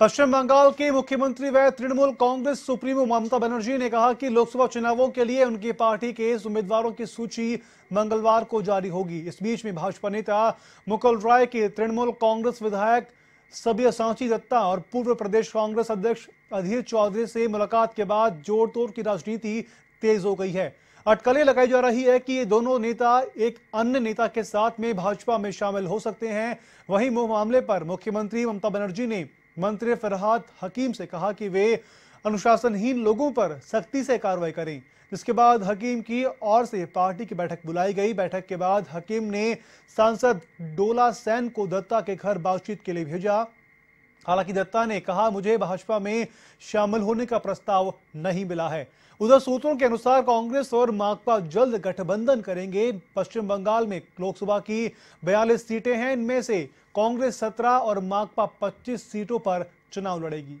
पश्चिम बंगाल के मुख्यमंत्री व तृणमूल कांग्रेस सुप्रीमो ममता बनर्जी ने कहा कि लोकसभा चुनावों के लिए उनकी पार्टी के उम्मीदवारों की सूची मंगलवार को जारी होगी इस बीच में भाजपा नेता मुकुल राय के तृणमूल कांग्रेस विधायक सभ्य सांची दत्ता और पूर्व प्रदेश कांग्रेस अध्यक्ष अधीर चौधरी से मुलाकात के बाद जोड़ तोड़ की राजनीति तेज हो गई है अटकलें लगाई जा रही है कि ये दोनों नेता एक अन्य नेता के साथ में भाजपा में शामिल हो सकते हैं वहीं मामले पर मुख्यमंत्री ममता बनर्जी ने मंत्री फरहाद हकीम से कहा कि वे अनुशासनहीन लोगों पर सख्ती से कार्रवाई करें जिसके बाद हकीम की ओर से पार्टी की बैठक बुलाई गई बैठक के बाद हकीम ने सांसद डोला सैन को दत्ता के घर बातचीत के लिए भेजा हालांकि दत्ता ने कहा मुझे भाजपा में शामिल होने का प्रस्ताव नहीं मिला है उधर सूत्रों के अनुसार कांग्रेस और माकपा जल्द गठबंधन करेंगे पश्चिम बंगाल में लोकसभा की 42 सीटें हैं इनमें से कांग्रेस 17 और माकपा 25 सीटों पर चुनाव लड़ेगी